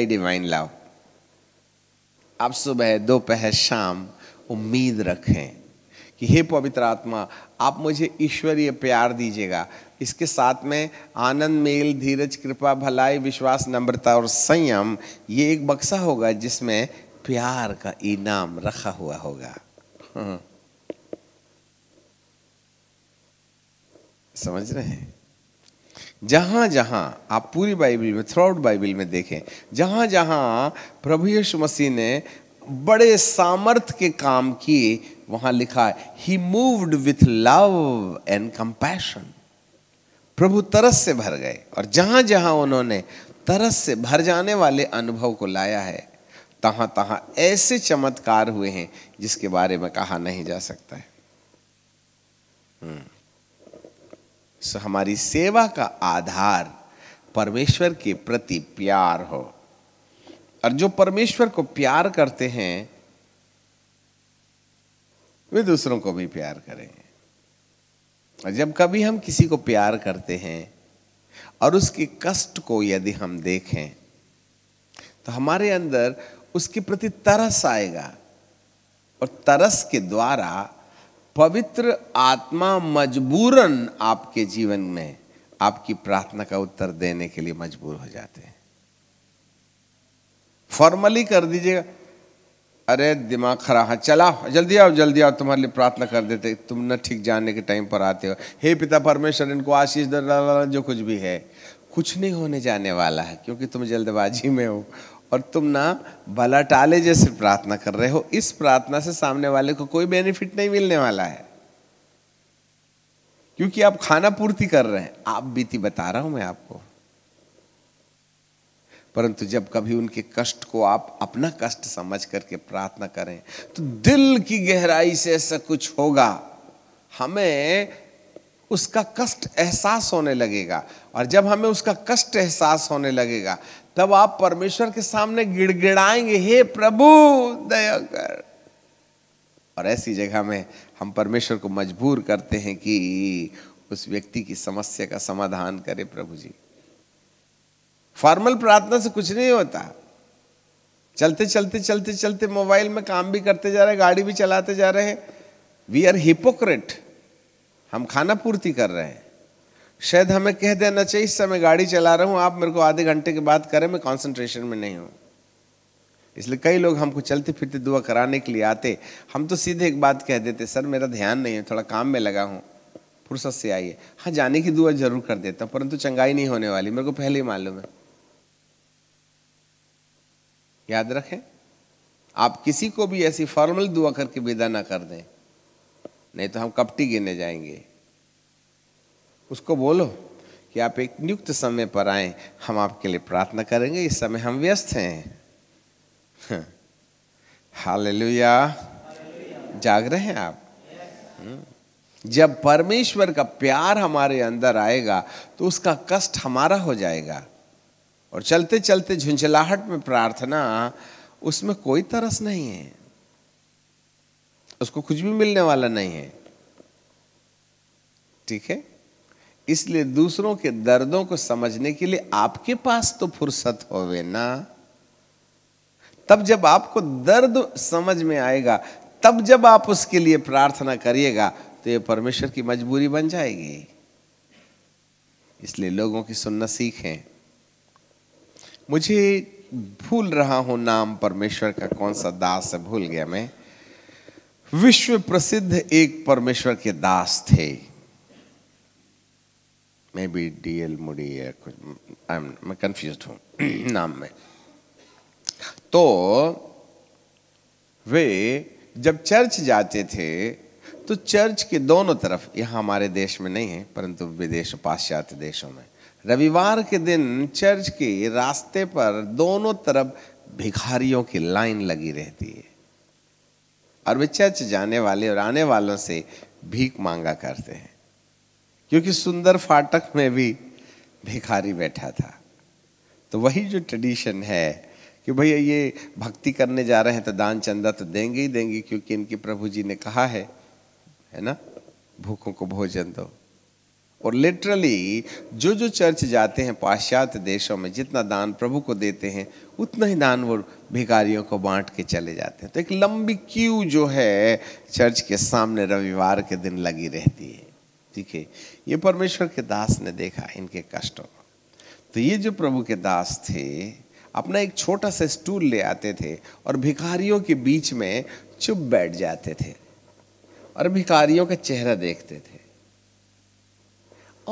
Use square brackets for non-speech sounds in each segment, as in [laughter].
ही divine love. आप सुबह दोपहर शाम उम्मीद रखें कि हे पवित्र आत्मा आप मुझे ईश्वरीय प्यार दीजिएगा इसके साथ में आनंद मेल धीरज कृपा भलाई विश्वास नम्रता और संयम ये एक बक्सा होगा जिसमें प्यार का इनाम रखा हुआ होगा [laughs] समझ रहे हैं जहाँ जहाँ आप पूरी बाइबल में थ्रू आउट बाइबल में देखें जहाँ जहाँ प्रभु यीशु मसीह ने बड़े सामर्थ के काम किए वहाँ लिखा है he moved with love and compassion प्रभु तरस से भर गए और जहाँ जहाँ उन्होंने तरस से भर जाने वाले अनुभव को लाया है तहाँ तहाँ ऐसे चमत्कार हुए हैं जिसके बारे में कहा नहीं जा सकता है हम्म। सो हमारी सेवा का आधार परमेश्वर के प्रति प्यार हो और जो परमेश्वर को प्यार करते हैं वे दूसरों को भी प्यार करें और जब कभी हम किसी को प्यार करते हैं और उसके कष्ट को यदि हम देखें तो हमारे अंदर उसके प्रति तरस आएगा और तरस के द्वारा पवित्र आत्मा मजबूरन आपके जीवन में आपकी प्रार्थना का उत्तर देने के लिए मजबूर हो जाते हैं फॉर्मली कर दीजिएगा अरे दिमाग खराब है चला जल्दी आओ जल्दी आओ तुम्हारे लिए प्रार्थना कर देते तुम न ठीक जाने के टाइम पर आते हो हे पिता परमेश्वर इनको आशीष जो कुछ भी है कुछ नहीं होने जाने वाला है क्योंकि तुम जल्दबाजी में हो और तुम ना भला टाले जैसे प्रार्थना कर रहे हो इस प्रार्थना से सामने वाले को कोई बेनिफिट नहीं मिलने वाला है क्योंकि आप खाना पूर्ति कर रहे हैं आप बीती बता रहा हूं मैं आपको परंतु जब कभी उनके कष्ट को आप अपना कष्ट समझ करके प्रार्थना करें तो दिल की गहराई से ऐसा कुछ होगा हमें उसका कष्ट एहसास होने लगेगा और जब हमें उसका कष्ट एहसास होने लगेगा तब आप परमेश्वर के सामने गिड़गिड़ाएंगे हे प्रभु दया कर और ऐसी जगह में हम परमेश्वर को मजबूर करते हैं कि उस व्यक्ति की समस्या का समाधान करे प्रभु जी फॉर्मल प्रार्थना से कुछ नहीं होता चलते चलते चलते चलते मोबाइल में काम भी करते जा रहे गाड़ी भी चलाते जा रहे हैं वी आर हिपोक्रेट हम खाना पूर्ति कर रहे हैं शायद हमें कह देना चाहिए इस समय गाड़ी चला रहा हूँ आप मेरे को आधे घंटे की बात करें मैं कॉन्सेंट्रेशन में नहीं हूँ इसलिए कई लोग हमको चलते फिरते दुआ कराने के लिए आते हम तो सीधे एक बात कह देते सर मेरा ध्यान नहीं है थोड़ा काम में लगा हूँ फुर्सत से आइए हाँ जाने की दुआ जरूर कर देता हूँ परंतु चंगाई नहीं होने वाली मेरे को पहले ही मालूम है याद रखें आप किसी को भी ऐसी फॉर्मल दुआ करके विदा ना कर दें नहीं तो हम कपटी गिने जाएंगे उसको बोलो कि आप एक नियुक्त समय पर आए हम आपके लिए प्रार्थना करेंगे इस समय हम व्यस्त हैं हाँ। हालेलुया जाग रहे हैं आप हाँ। जब परमेश्वर का प्यार हमारे अंदर आएगा तो उसका कष्ट हमारा हो जाएगा और चलते चलते झुंझलाहट में प्रार्थना उसमें कोई तरस नहीं है उसको कुछ भी मिलने वाला नहीं है ठीक है इसलिए दूसरों के दर्दों को समझने के लिए आपके पास तो फुर्सत होवे ना तब जब आपको दर्द समझ में आएगा तब जब आप उसके लिए प्रार्थना करिएगा तो ये परमेश्वर की मजबूरी बन जाएगी इसलिए लोगों की सुनना सीखें मुझे भूल रहा हूं नाम परमेश्वर का कौन सा दास है भूल गया मैं विश्व प्रसिद्ध एक परमेश्वर के दास थे मे बी डी एल मुड़ी कुछ मैं कंफ्यूज हूँ नाम में तो वे जब चर्च जाते थे तो चर्च के दोनों तरफ यह हमारे देश में नहीं है परंतु विदेश पाश्चात्य देशों में रविवार के दिन चर्च के रास्ते पर दोनों तरफ भिखारियों की लाइन लगी रहती है और वे चर्च जाने वाले और आने वालों से भीख मांगा करते हैं क्योंकि सुंदर फाटक में भी भिखारी बैठा था तो वही जो ट्रेडिशन है कि भैया ये भक्ति करने जा रहे हैं तो दान चंदा तो देंगे ही देंगे क्योंकि इनके प्रभु जी ने कहा है है ना भूखों को भोजन दो और लिटरली जो जो चर्च जाते हैं पाश्चात्य देशों में जितना दान प्रभु को देते हैं उतना ही दान वो भिखारियों को बांट के चले जाते हैं तो एक लंबी क्यू जो है चर्च के सामने रविवार के दिन लगी रहती है दिखे ये परमेश्वर के दास ने देखा इनके कष्टों को तो ये जो प्रभु के दास थे अपना एक छोटा सा स्टूल ले आते थे और भिखारियों के बीच में चुप बैठ जाते थे और भिखारियों का चेहरा देखते थे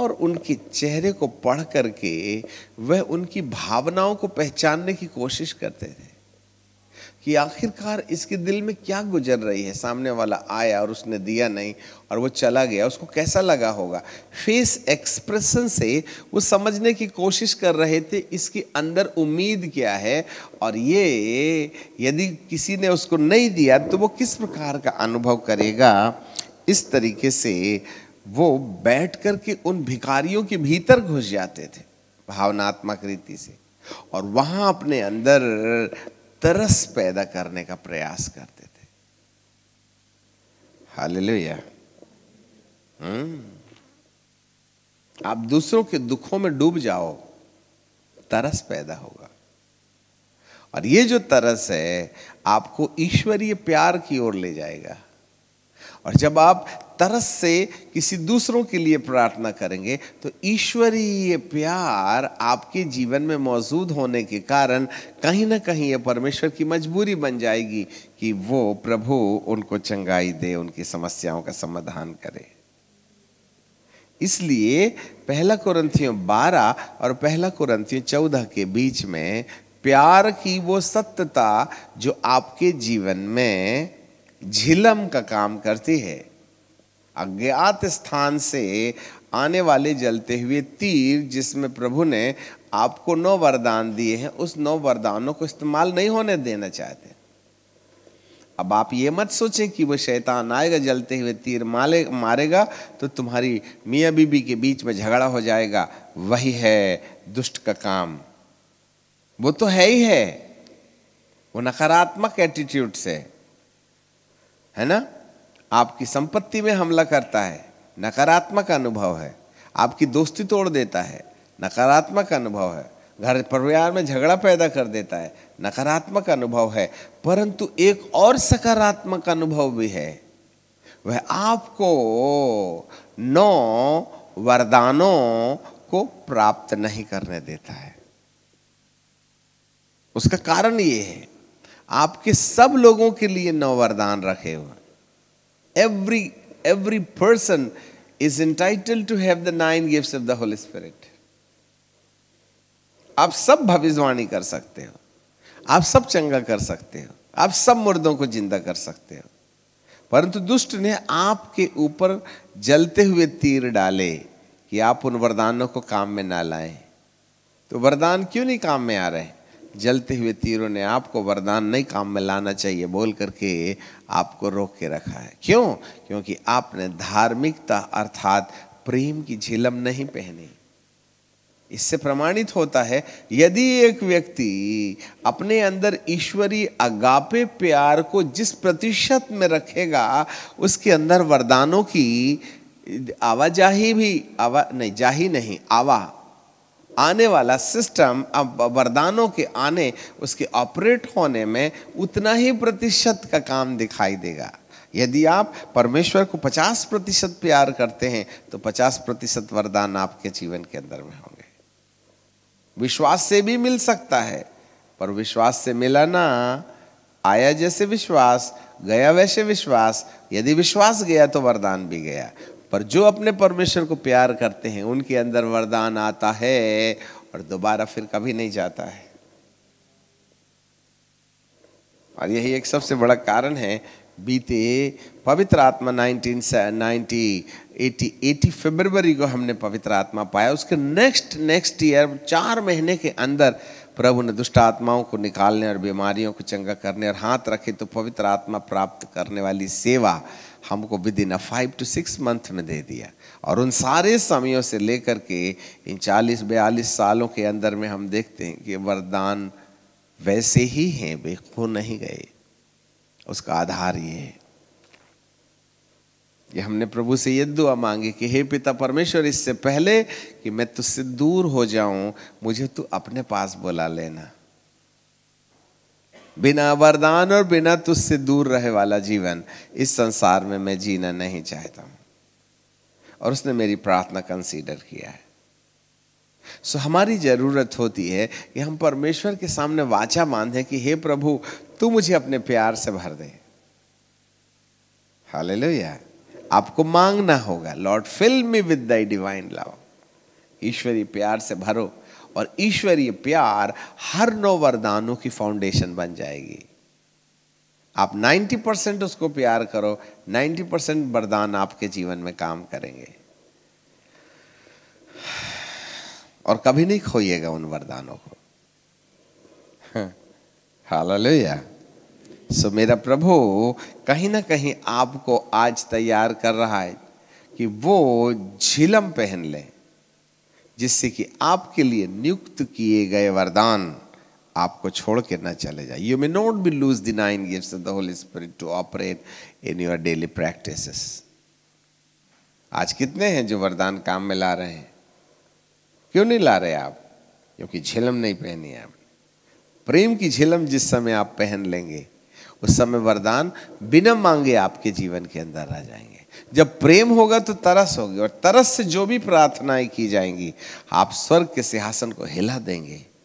और उनके चेहरे को पढ़ करके वह उनकी भावनाओं को पहचानने की कोशिश करते थे कि आखिरकार इसके दिल में क्या गुजर रही है सामने वाला आया और उसने दिया नहीं और वो चला गया उसको कैसा लगा होगा फेस एक्सप्रेशन से वो समझने की कोशिश कर रहे थे इसके अंदर उम्मीद क्या है और ये यदि किसी ने उसको नहीं दिया तो वो किस प्रकार का अनुभव करेगा इस तरीके से वो बैठ कर के उन भिकारियों के भीतर घुस जाते थे भावनात्मक रीति से और वहाँ अपने अंदर तरस पैदा करने का प्रयास करते थे हालेलुया हम्म। आप दूसरों के दुखों में डूब जाओ तरस पैदा होगा और ये जो तरस है आपको ईश्वरीय प्यार की ओर ले जाएगा और जब आप तरस से किसी दूसरों के लिए प्रार्थना करेंगे तो ईश्वरीय प्यार आपके जीवन में मौजूद होने के कारण कहीं ना कहीं ये परमेश्वर की मजबूरी बन जाएगी कि वो प्रभु उनको चंगाई दे उनकी समस्याओं का समाधान करे इसलिए पहला कुरंथियों बारह और पहला कुरंथियों चौदह के बीच में प्यार की वो सत्यता जो आपके जीवन में झिलम का काम करती है अज्ञात स्थान से आने वाले जलते हुए तीर जिसमें प्रभु ने आपको नौ वरदान दिए हैं उस नौ वरदानों को इस्तेमाल नहीं होने देना चाहते अब आप ये मत सोचें कि वो शैतान आएगा जलते हुए तीर मारे मारेगा तो तुम्हारी मियाँ बीबी के बीच में झगड़ा हो जाएगा वही है दुष्ट का काम वो तो है ही है वो नकारात्मक एटीट्यूड से है ना आपकी संपत्ति में हमला करता है नकारात्मक अनुभव है आपकी दोस्ती तोड़ देता है नकारात्मक अनुभव है घर परिवार में झगड़ा पैदा कर देता है नकारात्मक अनुभव है परंतु एक और सकारात्मक अनुभव भी है वह आपको नौ वरदानों को प्राप्त नहीं करने देता है उसका कारण ये है आपके सब लोगों के लिए नौ वरदान रखे हुए every every person is entitled to have the nine gifts of the Holy Spirit. आप सब भविष्यवाणी कर सकते हो आप सब चंगा कर सकते हो आप सब मुर्दों को जिंदा कर सकते हो परंतु दुष्ट ने आपके ऊपर जलते हुए तीर डाले कि आप उन वरदानों को काम में ना लाएं तो वरदान क्यों नहीं काम में आ रहे जलते हुए तीरों ने आपको वरदान नहीं काम में लाना चाहिए बोल करके आपको रोक के रखा है क्यों क्योंकि आपने धार्मिकता अर्थात प्रेम की झिलम नहीं पहनी इससे प्रमाणित होता है यदि एक व्यक्ति अपने अंदर ईश्वरीय अगापे प्यार को जिस प्रतिशत में रखेगा उसके अंदर वरदानों की आवाजाही भी आवा नहीं जाही नहीं आवा आने वाला सिस्टम अब वरदानों के आने उसके ऑपरेट होने में उतना ही प्रतिशत का काम दिखाई देगा यदि आप परमेश्वर को 50 प्रतिशत प्यार करते हैं तो 50 प्रतिशत वरदान आपके जीवन के अंदर में होंगे विश्वास से भी मिल सकता है पर विश्वास से मिला ना आया जैसे विश्वास गया वैसे विश्वास यदि विश्वास गया तो वरदान भी गया पर जो अपने परमेश्वर को प्यार करते हैं उनके अंदर वरदान आता है और दोबारा फिर कभी नहीं जाता है और यही एक सबसे बड़ा कारण है बीते पवित्र आत्मा 1990 80 एटी फरवरी को हमने पवित्र आत्मा पाया उसके नेक्स्ट नेक्स्ट ईयर चार महीने के अंदर प्रभु ने दुष्ट आत्माओं को निकालने और बीमारियों को चंगा करने और हाथ रखे तो पवित्र आत्मा प्राप्त करने वाली सेवा हमको within a five to six month में दे दिया और उन सारे समयों से लेकर के इन चालीस बयालीस सालों के अंदर में हम देखते हैं कि वरदान वैसे ही हैं वे खो नहीं गए उसका आधार ये है ये हमने प्रभु से ये दुआ मांगी कि हे पिता परमेश्वर इससे पहले कि मैं तुझसे दूर हो जाऊं मुझे तू अपने पास बुला लेना बिना वरदान और बिना तुझसे दूर रहे वाला जीवन इस संसार में मैं जीना नहीं चाहता हूं और उसने मेरी प्रार्थना कंसीडर किया है सो हमारी जरूरत होती है कि हम परमेश्वर के सामने वाचा बांधे कि हे प्रभु तू मुझे अपने प्यार से भर दे हालेलुया आपको मांगना होगा Lord fill me with thy divine love ईश्वरी प्यार से भरो और ईश्वरीय प्यार हर नौ वरदानों की फाउंडेशन बन जाएगी आप 90 परसेंट उसको प्यार करो 90 परसेंट वरदान आपके जीवन में काम करेंगे और कभी नहीं खोइएगा उन वरदानों को हाँ, हाल सो मेरा प्रभु कहीं ना कहीं आपको आज तैयार कर रहा है कि वो झिलम पहन लें जिससे कि आपके लिए नियुक्त किए गए वरदान आपको छोड़ के ना चले जाए you may not be lose the nine gifts of the holy spirit to operate in your daily practices आज कितने हैं जो वरदान काम में ला रहे हैं क्यों नहीं ला रहे आप क्योंकि झिलम नहीं पहनी है आप प्रेम की झिलम जिस समय आप पहन लेंगे उस समय वरदान बिना मांगे आपके जीवन के अंदर आ जाएंगे जब प्रेम होगा तो तरस होगी और तरस से जो भी प्रार्थनाएं की जाएंगी आप स्वर्ग के सिंहासन को हिला देंगे